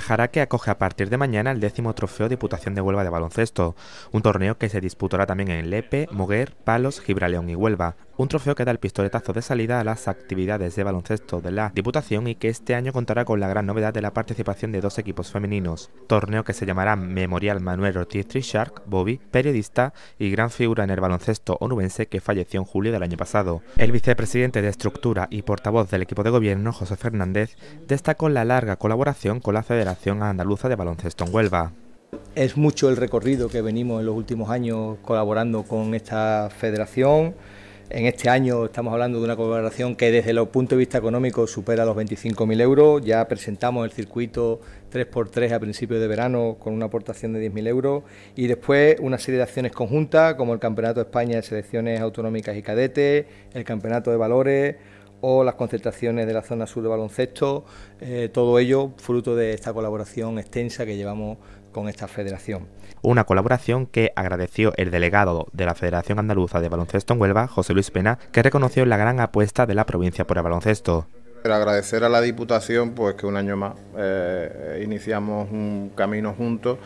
Jaraque acoge a partir de mañana el décimo trofeo Diputación de Huelva de Baloncesto, un torneo que se disputará también en Lepe, Moguer, Palos, Gibraleón y Huelva, un trofeo que da el pistoletazo de salida a las actividades de baloncesto de la Diputación y que este año contará con la gran novedad de la participación de dos equipos femeninos, torneo que se llamará Memorial Manuel Ortiz Trishark, Bobby, periodista y gran figura en el baloncesto onubense que falleció en julio del año pasado. El vicepresidente de Estructura y portavoz del equipo de gobierno, José Fernández, destacó la larga colaboración con la Federación Andaluza de Baloncesto en Huelva. Es mucho el recorrido que venimos en los últimos años colaborando con esta federación. En este año estamos hablando de una colaboración que desde el punto de vista económico supera los 25.000 euros. Ya presentamos el circuito 3x3 a principios de verano con una aportación de 10.000 euros y después una serie de acciones conjuntas como el Campeonato de España de Selecciones Autonómicas y Cadetes, el Campeonato de Valores o las concentraciones de la zona sur de baloncesto, eh, todo ello fruto de esta colaboración extensa que llevamos con esta federación. Una colaboración que agradeció el delegado de la Federación Andaluza de Baloncesto en Huelva, José Luis Pena, que reconoció la gran apuesta de la provincia por el baloncesto. Pero agradecer a la Diputación pues que un año más eh, iniciamos un camino juntos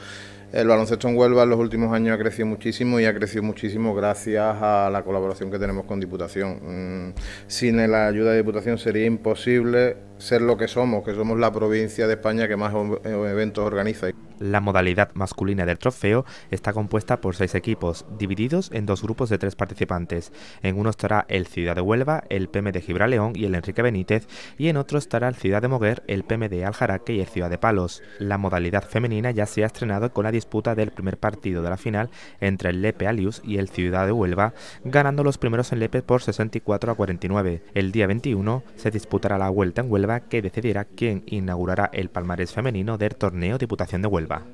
el baloncesto en Huelva en los últimos años ha crecido muchísimo y ha crecido muchísimo gracias a la colaboración que tenemos con Diputación. Mm, sin la ayuda de Diputación sería imposible ser lo que somos, que somos la provincia de España que más eh, eventos organiza. La modalidad masculina del trofeo está compuesta por seis equipos, divididos en dos grupos de tres participantes. En uno estará el Ciudad de Huelva, el PM de Gibraltar y el Enrique Benítez, y en otro estará el Ciudad de Moguer, el PM de Aljaraque y el Ciudad de Palos. La modalidad femenina ya se ha estrenado con la disputa del primer partido de la final entre el Lepe Alius y el Ciudad de Huelva, ganando los primeros en Lepe por 64 a 49. El día 21 se disputará la vuelta en Huelva que decidirá quién inaugurará el palmarés femenino del torneo Diputación de Huelva.